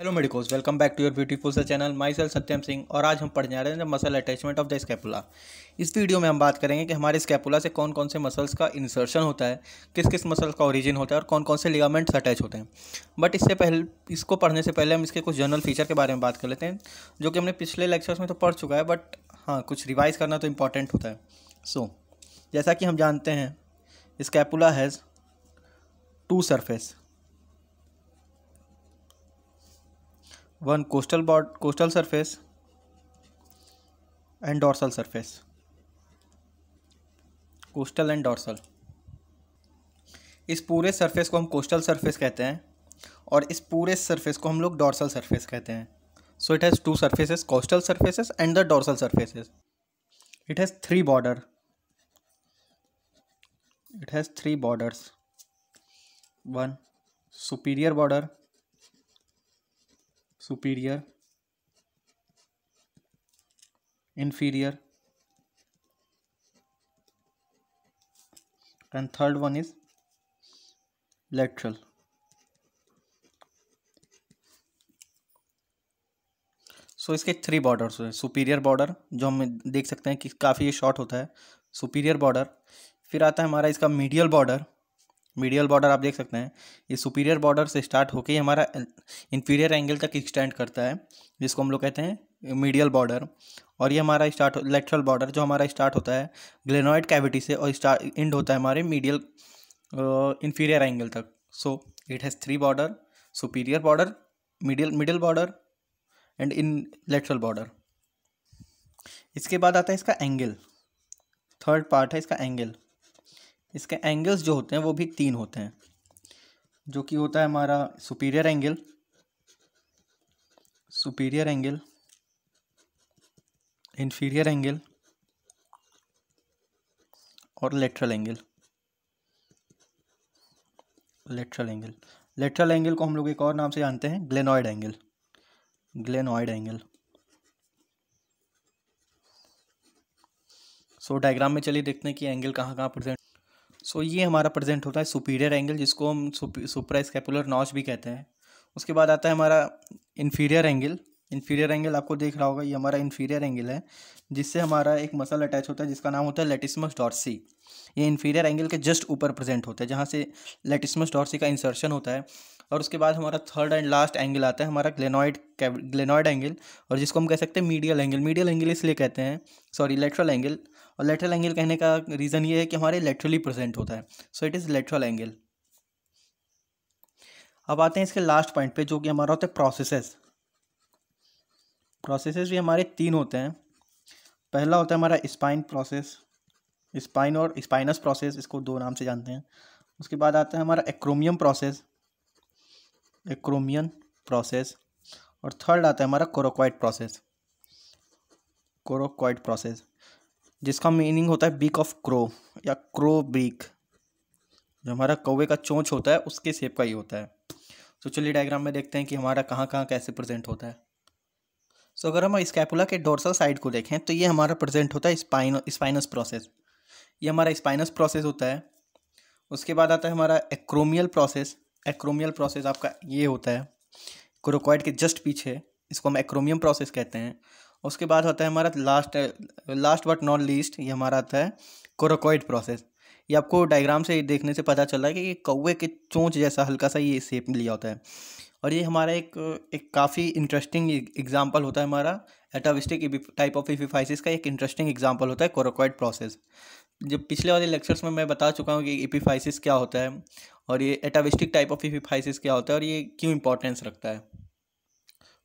hello medicos welcome back to your beautiful से channel myself Satyam Singh और आज हम पढ़ने जा रहे हैं the muscle attachment of the scapula इस वीडियो में हम बात करेंगे कि हमारे स्कैपुला से कौन कौन से मसल्स का इंसर्शन होता है किस किस मसल का ओरिजिन होता है और कौन कौन से लिगामेंट्स अटैच होते हैं बट इससे पहले इसको पढ़ने से पहले हम इसके कुछ जनरल फीचर के बारे में बात कर लेते हैं जो कि हमने पिछले लेक्चर्स में तो पढ़ चुका है बट हाँ कुछ रिवाइज करना तो इम्पॉर्टेंट होता है सो so, जैसा कि हम जानते हैं scapula has two surface one costal both costal surface and dorsal surface costal and dorsal इस पूरे सरफेस को हम कोस्टल सरफेस कहते हैं और इस पूरे सरफेस को हम लोग डॉर्सल सरफेस कहते हैं so it has two surfaces costal surfaces and the dorsal surfaces it has three border it has three borders one superior border superior inferior and third one is lateral so इसके three borders हैं superior border जो हम देख सकते हैं कि काफ़ी ये शॉर्ट होता है सुपीरियर बॉर्डर फिर आता है हमारा इसका मीडियल बॉर्डर मीडियल बॉर्डर आप देख सकते हैं ये सुपीरियर बॉर्डर से स्टार्ट होकर हमारा इन्फीरियर एंगल तक एक्सटेंड करता है जिसको हम लोग कहते हैं मीडियल बॉर्डर और ये हमारा स्टार्ट लेटरल बॉर्डर जो हमारा स्टार्ट होता है ग्लेनॉइड कैविटी से और स्टार्ट एंड होता है हमारे मीडियल इन्फीरियर एंगल तक so it has three border superior border medial middle border and in lateral border इसके बाद आता है इसका एंगल थर्ड पार्ट है इसका एंगल इसके एंगल्स जो होते हैं वो भी तीन होते हैं जो कि होता है हमारा superior angle superior angle inferior angle और lateral angle lateral angle lateral angle को हम लोग एक और नाम से जानते हैं glenoid angle glenoid angle so diagram में चलिए देखते हैं कि एंगल कहाँ कहाँ प्रेजेंट सो ये हमारा प्रेजेंट होता है सुपीरियर एंगल जिसको हम सुपरा स्कैपुलर नॉच भी कहते हैं उसके बाद आता है हमारा इन्फीरियर एंगल इन्फीरियर एंगल आपको देख रहा होगा ये हमारा इन्फीरियर एंगल है जिससे हमारा एक मसल अटैच होता है जिसका नाम होता है लेटिसमस डॉर्सी ये इन्फीरियर एंगल के जस्ट ऊपर प्रेजेंट होता है जहाँ से लेटिसमस डॉर्सी का इंसर्शन होता है और उसके बाद हमारा थर्ड एंड लास्ट एंगल आता है हमारा ग्लेनॉइड ग्लेनॉइड एंगल और जिसको हम कह सकते हैं मीडियल एंगल मीडियल एंगल इसलिए कहते हैं सॉरी लेटरल एंगल और लेटरल एंगल कहने का रीज़न ये है कि हमारे लेटरली प्रेजेंट होता है so it is lateral angle अब आते हैं इसके लास्ट पॉइंट पे जो कि हमारा होता है प्रोसेसेस प्रोसेसेस भी हमारे तीन होते हैं पहला होता है हमारा स्पाइन प्रोसेस स्पाइन और स्पाइनस प्रोसेस इसको दो नाम से जानते हैं उसके बाद आता है हमारा एक्रोमियम प्रोसेस एक्रोमियन प्रोसेस और थर्ड आता है हमारा कोरोक्वाइट प्रोसेस कोरोक्वाइट प्रोसेस जिसका मीनिंग होता है बीक ऑफ क्रो या क्रो बीक जो हमारा कौवे का चोंच होता है उसके सेप का ही होता है तो चलिए डायग्राम में देखते हैं कि हमारा कहाँ कहाँ कैसे प्रेजेंट होता है सो so, अगर हम स्कैपुला के डोर्सल साइड को देखें तो ये हमारा प्रेजेंट होता है स्पाइन स्पाइनस प्रोसेस ये हमारा स्पाइनस प्रोसेस होता है उसके बाद आता है हमारा एक्रोमियल प्रोसेस एक्रोमियल प्रोसेस आपका ये होता है क्रोकॉइड के जस्ट पीछे इसको हम एक्रोमियम प्रोसेस कहते हैं उसके बाद होता है हमारा last last but not least ये हमारा आता है कोरोकोइड प्रोसेस ये आपको डायग्राम से देखने से पता चला है कि ये कौवे के चोंच जैसा हल्का सा ये शेप लिया होता है और ये हमारा एक एक काफ़ी इंटरेस्टिंग एग्जाम्पल होता है हमारा एटाविस्टिक टाइप ऑफ इपिफाइसिस का एक इंटरेस्टिंग एग्जाम्पल होता है कोरोकोइड प्रोसेस जब पिछले वाले लेक्चर्स में मैं बता चुका हूँ कि इपिफाइसिस क्या होता है और ये एटाविस्टिक टाइप ऑफ इपिफाइसिस क्या होता है और ये क्यों इंपॉर्टेंस रखता है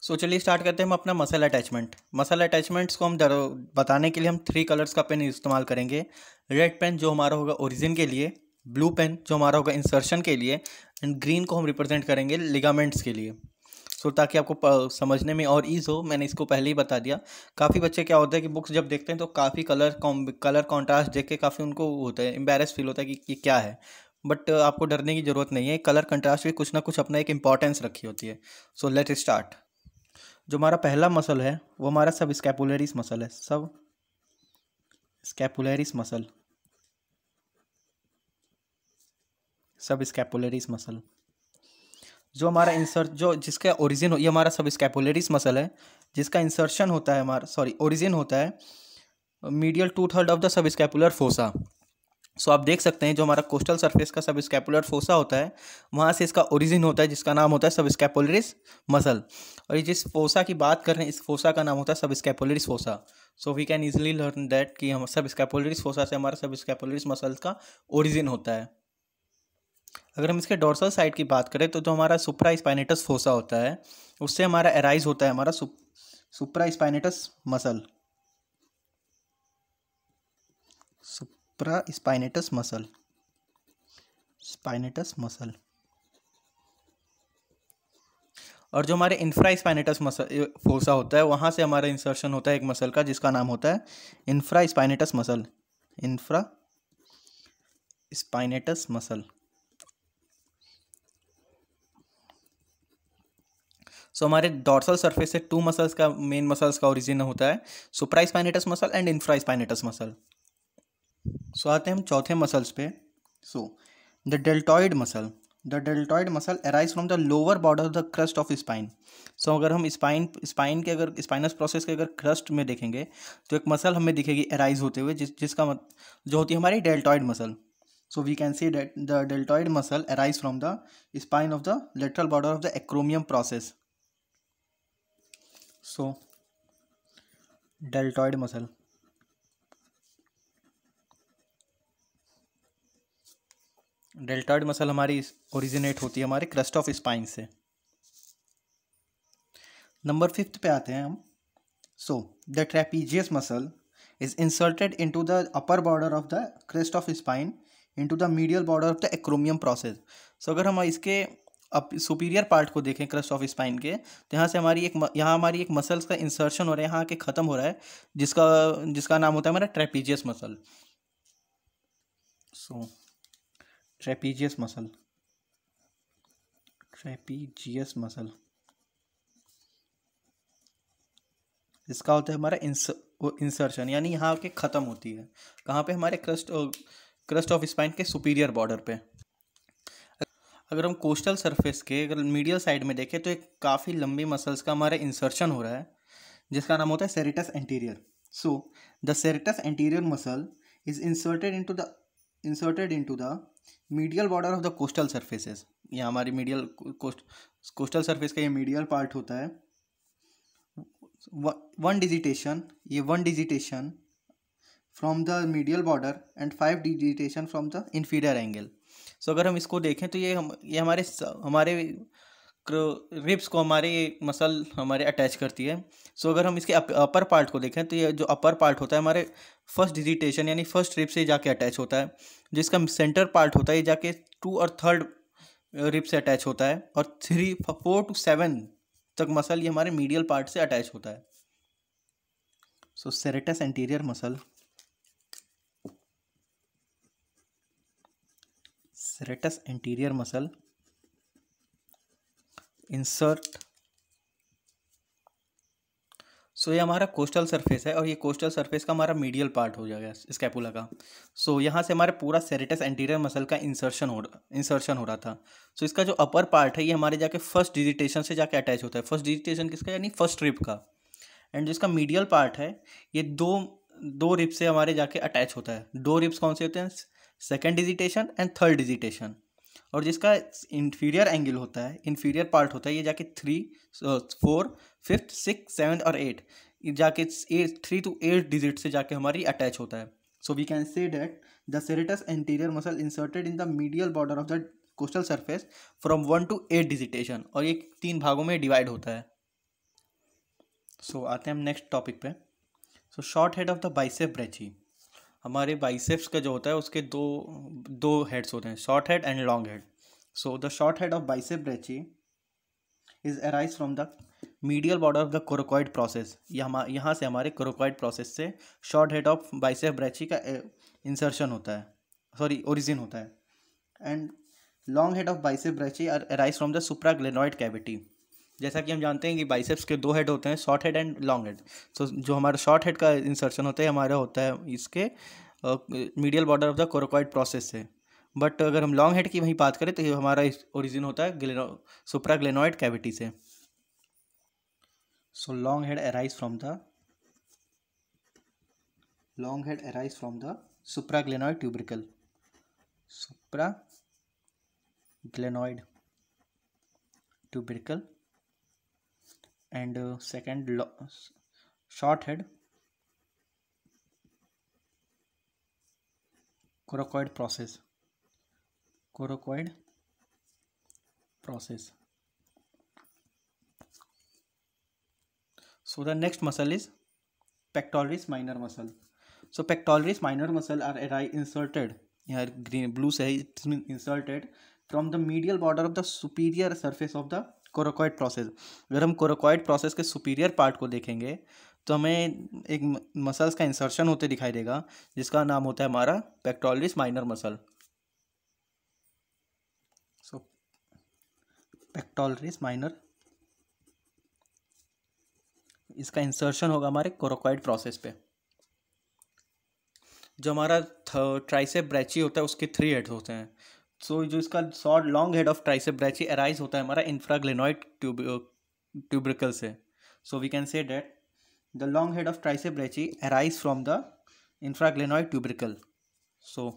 सो चलिए स्टार्ट करते हैं हम अपना मसल अटैचमेंट मसल अटैचमेंट्स को हम बताने के लिए हम थ्री कलर्स का पेन इस्तेमाल करेंगे रेड पेन जो हमारा होगा ओरिजिन के लिए ब्लू पेन जो हमारा होगा इंसर्शन के लिए एंड ग्रीन को हम रिप्रेजेंट करेंगे लिगामेंट्स के लिए सो so, ताकि आपको समझने में और ईज़ हो मैंने इसको पहले ही बता दिया काफ़ी बच्चे क्या होता है कि बुक्स जब देखते हैं तो काफ़ी कलर कलर कॉन्ट्रास्ट देख के काफ़ी उनको होता है एम्बेरस फील होता है कि ये क्या है बट आपको डरने की ज़रूरत नहीं है कलर कंट्रास्ट भी कुछ ना कुछ अपना एक इंपॉर्टेंस रखी होती है सो लेट स्टार्ट जो हमारा पहला मसल है वो हमारा सब स्कैपुलरिस मसल है subscapularis muscle subscapularis muscle जो हमारा इंसर्ट जो जिसका ओरिजिन हो ये हमारा सब स्कैपुलरिस मसल है जिसका इंसर्शन होता है हमारा सॉरी ओरिजिन होता है medial two third of the सब स्कैपुलर फोसा सो आप देख सकते हैं जो हमारा कोस्टल सरफेस का सब स्कैपुलर फोसा होता है वहाँ से इसका ओरिजिन होता है जिसका नाम होता है सब स्कैपुलरिस मसल और ये जिस फोसा की बात कर रहे हैं इस फोसा का नाम होता है subscapularis fossa so we can easily learn that कि हम सब स्कैपुलरिस फोसा से हमारा सब स्कैपुलरिस मसल का ओरिजिन होता है अगर हम इसके डोर्सल साइड की बात करें तो जो हमारा सुपरा स्पाइनेटस फोसा होता है उससे हमारा एराइज होता है हमारा supraspinatus muscle sup, supraspinatus muscle spinatus muscle और जो हमारे इन्फ्रा स्पाइनेटस मसल फोसा होता है वहाँ से हमारा इंसर्शन होता है एक मसल का जिसका नाम होता है infraspinatus muscle infraspinatus muscle so हमारे डॉर्सल सरफेस से टू मसल्स का मेन मसल्स का ओरिजिन होता है supraspinatus muscle and infraspinatus muscle so आते हैं हम चौथे मसल्स पे so the deltoid muscle the deltoid muscle arise from the lower border of the crust of spine so अगर हम स्पाइन स्पाइन के अगर स्पाइनस प्रोसेस के अगर क्रस्ट में देखेंगे तो एक मसल हमें दिखेगी अराइज होते हुए जिस जिसका मत, जो होती है हमारी deltoid muscle so we can see that the deltoid muscle arise from the spine of the lateral border of the एक्रोमियम process so deltoid muscle deltoid muscle हमारी ओरिजिनेट होती है हमारे क्रस्ट ऑफ स्पाइन से नंबर फिफ्थ पे आते हैं हम so the trapezius muscle is inserted into the upper border of the crest of spine into the medial border of the एक्रोमियम process सो अगर हम इसके सुपीरियर पार्ट को देखें क्रस्ट ऑफ स्पाइन के तो यहाँ से हमारी एक यहाँ हमारी एक मसल्स का इंसर्शन हो रहा है यहाँ के ख़त्म हो रहा है जिसका जिसका नाम होता है हमारा trapezius muscle so so, trapezius muscle trapezius muscle इसका होता है हमारा इंसर्शन यानी यहाँ के ख़त्म होती है कहाँ पे हमारे क्रस्ट क्रस्ट ऑफ स्पाइन के सुपीरियर बॉर्डर पे अगर हम कोस्टल सरफेस के अगर मीडियल साइड में देखें तो एक काफ़ी लंबी मसल्स का हमारा इंसर्शन हो रहा है जिसका नाम होता है serratus anterior so the serratus anterior muscle is inserted into the inserted into the medial border of the costal surfaces ये हमारी मीडियल कोस्टल सर्फेस का ये मीडियल पार्ट होता है वन डिजिटेशन ये one digitation from the medial border and five digitation from the inferior angle so अगर हम इसको देखें तो ये हम ये हमारे हमारे रिप्स को हमारे मसल हमारे अटैच करती है सो अगर हम इसके अपर पार्ट को देखें तो ये जो अपर पार्ट होता है हमारे फर्स्ट डिजिटेशन यानी फर्स्ट रिप से जाके अटैच होता है जिसका सेंटर पार्ट होता है ये जाके टू और थर्ड रिप से अटैच होता है और थ्री फोर टू सेवन तक मसल ये हमारे मीडियल पार्ट से अटैच होता है so serratus anterior muscle serratus anterior muscle insert so so, ये हमारा कोस्टल सरफेस है और ये कोस्टल सरफेस का हमारा मीडियल पार्ट हो जाएगा स्कैपुला का सो so, यहाँ से हमारे पूरा सेरेटस एंटीरियर मसल का इंसर्शन हो इंसर्शन हो रहा था सो so, इसका जो अपर पार्ट है ये हमारे जाके फर्स्ट डिजिटेशन से जाके अटैच होता है फर्स्ट डिजिटेशन किसका यानी फर्स्ट रिप का एंड जिसका मीडियल पार्ट है ये दो दो रिप से हमारे जाके अटैच होता है दो रिप्स कौन से होते हैं second digitation and third digitation और जिसका इन्फीरियर एंगल होता है इन्फीरियर पार्ट होता है ये जाके three four fifth six seven और एट जाके थ्री टू एट डिजिट से जाके हमारी अटैच होता है so we can say that the serratus anterior muscle inserted in the medial border of the costal surface from one to eight digitation और ये तीन भागों में डिवाइड होता है सो so, आते हैं हम नेक्स्ट टॉपिक पे so short head of the bicep brachii हमारे बाइसेप्स का जो होता है उसके दो दो हेड्स होते हैं short head and long head so the short head of bicep brachii is arise from the medial border of the coracoid process यहाँ यहाँ से हमारे क्रोकॉइड प्रोसेस से short head of bicep brachii का इंसर्शन होता है सॉरी ओरिजिन होता है and long head of bicep brachii are arise from the supra glenoid cavity जैसा कि हम जानते हैं कि बाइसेप्स के दो हेड होते हैं short head and long head so जो हमारा शॉर्ट हेड का इंसर्शन होता है हमारा होता है इसके medial border of the coracoid process से बट अगर हम लॉन्ग हेड की वहीं बात करें तो ये हमारा ओरिजिन होता है ग्लेनो सुप्रा ग्लेनोइड कैविटी से so long head arise from the long head arise from the supra glenoid tubercle supra glenoid tubercle and uh, second short head coracoid process coracoid process so the next muscle is pectoralis minor muscle so pectoralis minor muscle are inserted here green blue been inserted from the medial border of the superior surface of the coracoid process अगर हम coracoid process के superior part को देखेंगे तो हमें एक muscles का insertion होते दिखाई देगा जिसका नाम होता है हमारा pectoralis minor muscle so pectoralis minor इसका इंसर्शन होगा हमारे कोरोकॉइड प्रोसेस पे जो हमारा ट्राइसेप ब्रैची होता है उसके थ्री हेड्स होते हैं सो so, जो इसका short long head of tricep brachii arise होता है हमारा इंफ्राग्लेनॉइड ट्यूब ट्यूब्रिकल से so we can say that the long head of tricep brachii arise from the infraglenoid tubercle so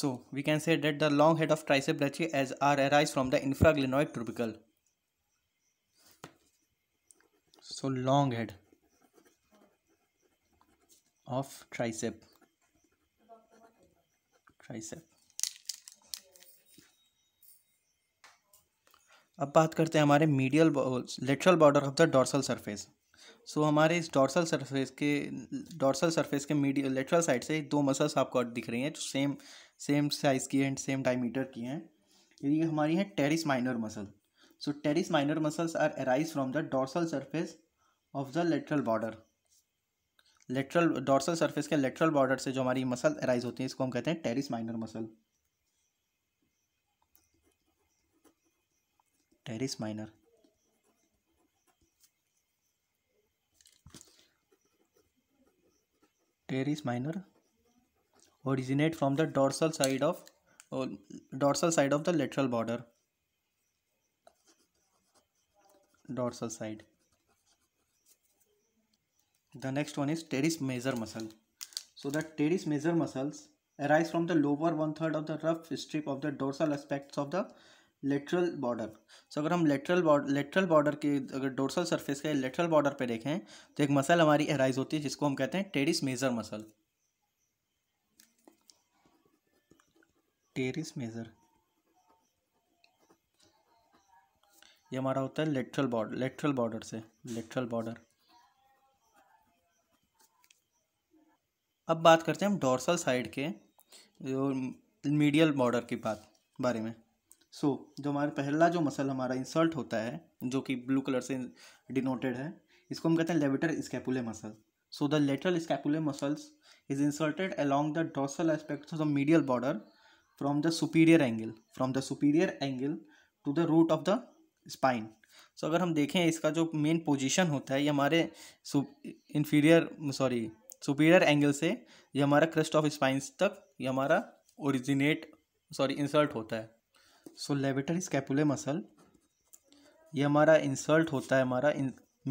so we can say that the long head of tricep brachii as are arise from the infraglenoid tubercle so long head of tricep tricep अब बात करते हैं हमारे medial lateral border of the dorsal surface so हमारे इस dorsal surface के dorsal surface के medial lateral side से दो मसल्स आपको दिख रही हैं जो सेम सेम साइज़ की हैं सेम डायमीटर की हैं ये हमारी हैं teres minor muscle so teres minor muscles are arise from the dorsal surface of the lateral border lateral dorsal surface के लेटरल बॉर्डर से जो हमारी मसल अराइज होती है इसको हम कहते हैं teres minor muscle teres minor teres minor originate from the dorsal side of dorsal side of the lateral border dorsal side the next one is teres major muscle so the teres major muscles arise from the lower one third of the rough strip of the dorsal aspects of the lateral border so अगर हम lateral border lateral border के अगर dorsal surface के lateral border पे देखें तो एक muscle हमारी एराइज होती है जिसको हम कहते हैं teres major muscle teres major ये हमारा होता है लेटरल बॉर्डर लेटरल बॉर्डर से लेटरल बॉर्डर अब बात करते हैं हम डोर्सल साइड के मीडियल बॉर्डर की बात बारे में सो so, जो हमारा पहला जो मसल हमारा इंसल्ट होता है जो कि ब्लू कलर से डिनोटेड है इसको हम कहते हैं levator scapulae muscle so the lateral scapulae muscles is inserted along the dorsal aspect of the medial border from the superior angle from the superior angle to the root of the spine so अगर हम देखें इसका जो main position होता है ये हमारे inferior sorry superior angle से ये हमारा क्रस्ट ऑफ स्पाइंस तक ये हमारा ओरिजिनेट सॉरी इंसल्ट होता है सो लेवेटर स्कैपुले मसल ये हमारा इंसल्ट होता है हमारा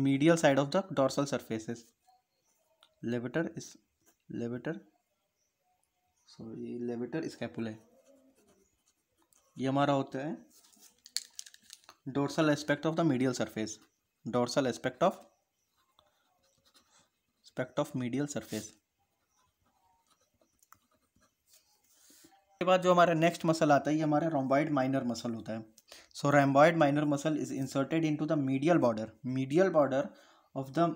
medial side of the dorsal surfaces levator इस लेवेटर सॉरी लेवेटर स्कैपुले ये हमारा होता है dorsal aspect of the medial surface dorsal aspect of aspect of medial surface के बाद जो हमारा नेक्स्ट मसल आता है ये हमारा रोम्बॉइड माइनर मसल होता है so rhomboid minor muscle is inserted into the medial border medial border of the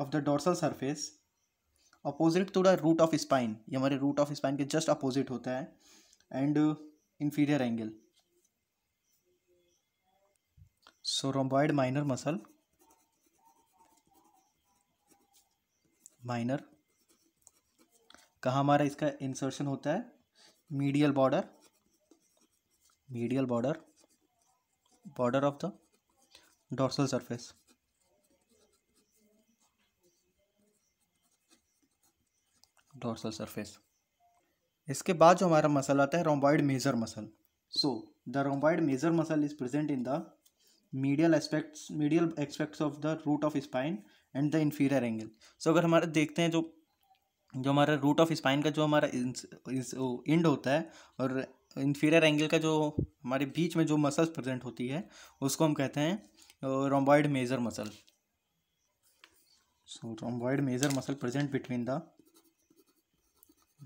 of the dorsal surface opposite to the root of spine ये हमारे रूट ऑफ स्पाइन के just opposite होता है and inferior angle so rhomboid minor muscle minor कहाँ हमारा इसका insertion होता है medial border medial border border of the dorsal surface dorsal surface इसके बाद जो हमारा मसल आता है rhomboid major muscle so the rhomboid major muscle is present in the medial aspects medial aspects of the root of spine and the inferior angle so अगर हमारे देखते हैं जो जो हमारा रूट ऑफ स्पाइन का जो हमारा इंड होता है और इन्फीरियर एंगल का जो हमारे बीच में जो मसल्स प्रेजेंट होती है उसको हम कहते हैं rhomboid major muscle so rhomboid major muscle present between the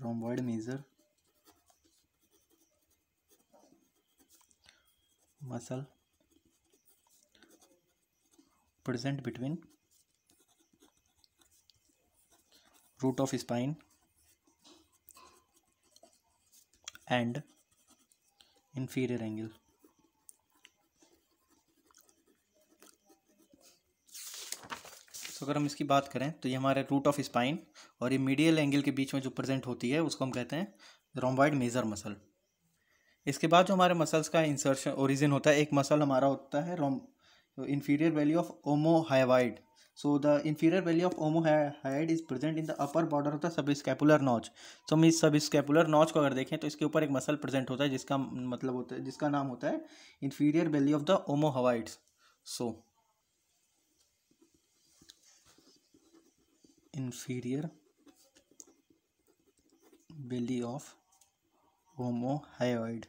rhomboid major muscle present between root of spine and inferior angle तो अगर हम इसकी बात करें तो ये हमारे रूट ऑफ स्पाइन और ये मीडियल एंगल के बीच में जो प्रेजेंट होती है उसको हम कहते हैं रोमवाइड मेजर मसल इसके बाद जो हमारे मसल्स का इंसर्शन ओरिजिन होता है एक मसल हमारा होता है रोम inferior belly of omo hyoid so the inferior belly of omo head is present in the upper border of the सब स्कैपुलर नॉच सो हम इस सब स्कैपुलर नॉच को अगर देखें तो इसके ऊपर एक मसल प्रेजेंट होता है जिसका मतलब होता है जिसका नाम होता है inferior belly of the omo hyoids so inferior belly of omo omohyoid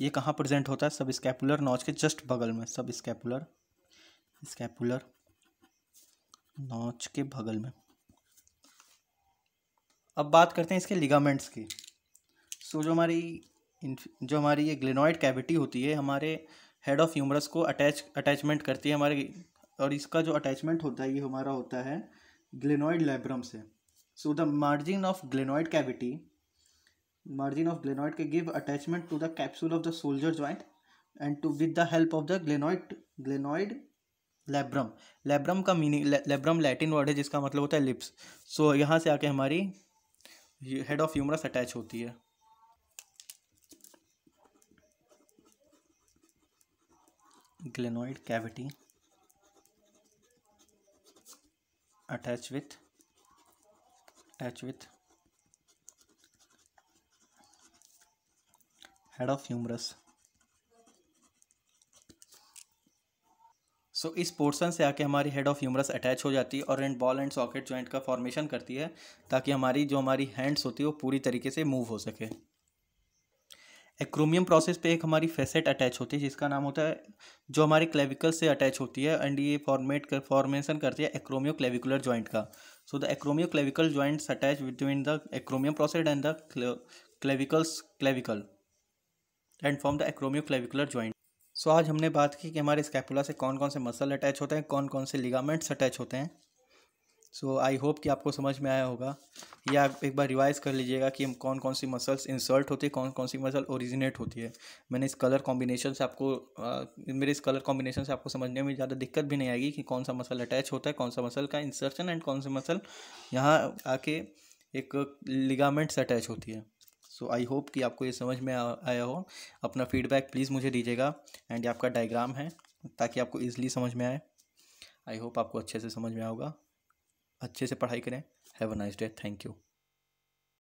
ये कहाँ प्रेजेंट होता है सब स्कैपुलर नॉच के जस्ट बगल में सब स्कैपुलर स्कैपुलर नॉच के बगल में अब बात करते हैं इसके लिगामेंट्स की सो जो हमारी जो हमारी ये ग्लेनॉइड कैविटी होती है हमारे हेड ऑफ ह्यूमरस को अटैच अटैचमेंट करती है हमारे और इसका जो अटैचमेंट होता है ये हमारा होता है ग्लेनॉइड लेब्रम से so the margin of glenoid cavity margin of glenoid के give attachment to the capsule of the shoulder joint and to with the help of the glenoid glenoid labrum labrum का meaning labrum Latin word है जिसका मतलब होता है lips सो यहाँ से आके हमारी हेड ऑफ ह्यूमरस अटैच होती है glenoid cavity attach with attach with head of humerus so so, इस पोर्शन से आके हमारी हेड ऑफ ह्यूमरस अटैच हो जाती है और and ball and socket joint का फॉर्मेशन करती है ताकि हमारी जो हमारी हैंड्स होती है वो पूरी तरीके से मूव हो सके एक्रोमियम प्रोसेस पे एक हमारी फेसेट अटैच होती है जिसका नाम होता है जो हमारे क्लेविकल से अटैच होती है एंड ये फॉर्मेट कर फॉर्मेशन करती है एक्रोमियो क्लेविकुलर जॉइंट का so the acromio clavicle joints attach between the एक्रोमियम process and the clavicles clavicle and form the acromio clavicular joint so आज हमने बात की कि हमारे स्कैपुला से कौन कौन से मसल अटैच होते हैं कौन कौन से लिगामेंट्स अटैच होते हैं सो आई होप कि आपको समझ में आया होगा या आप एक बार रिवाइज़ कर लीजिएगा कि हम कौन कौन सी मसल्स इंसर्ट होती है कौन कौन सी मसल ओरिजिनेट होती है मैंने इस कलर कॉम्बिनेशन से आपको आ, मेरे इस कलर कॉम्बिनेशन से आपको समझने में ज़्यादा दिक्कत भी नहीं आएगी कि कौन सा मसल अटैच होता है कौन सा मसल का इंसर्शन एंड कौन सा मसल यहाँ आके एक लिगामेंट्स अटैच होती है सो आई होप कि आपको ये समझ में आया हो अपना फीडबैक प्लीज़ मुझे दीजिएगा एंड आपका डायग्राम है ताकि आपको ईजिली समझ में आए आई होप आपको अच्छे से समझ में आओगा अच्छे से पढ़ाई करें have a nice day thank you